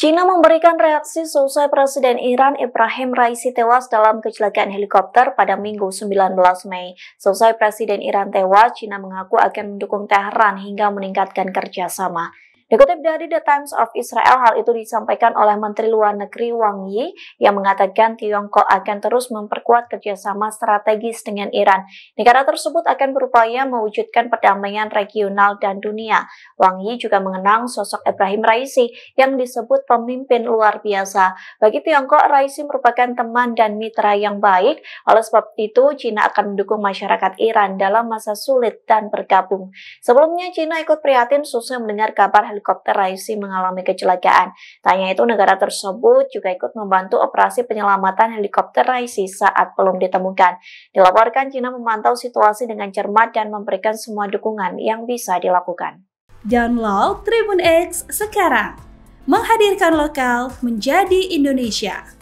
China memberikan reaksi selesai Presiden Iran Ibrahim Raisi tewas dalam kecelakaan helikopter pada Minggu 19 Mei. Selesai Presiden Iran tewas, China mengaku akan mendukung Tehran hingga meningkatkan kerjasama. Dikutip dari The Times of Israel, hal itu disampaikan oleh Menteri Luar Negeri Wang Yi yang mengatakan Tiongkok akan terus memperkuat kerjasama strategis dengan Iran. Negara tersebut akan berupaya mewujudkan perdamaian regional dan dunia. Wang Yi juga mengenang sosok Ibrahim Raisi yang disebut pemimpin luar biasa. Bagi Tiongkok, Raisi merupakan teman dan mitra yang baik. Oleh sebab itu, China akan mendukung masyarakat Iran dalam masa sulit dan bergabung. Sebelumnya, China ikut prihatin susah mendengar kabar hal helikopter Raisi mengalami kecelakaan. Tanya itu, negara tersebut juga ikut membantu operasi penyelamatan helikopter Raisi saat belum ditemukan. Dilaporkan Cina memantau situasi dengan cermat dan memberikan semua dukungan yang bisa dilakukan. Download Tribun X sekarang. Menghadirkan lokal menjadi Indonesia.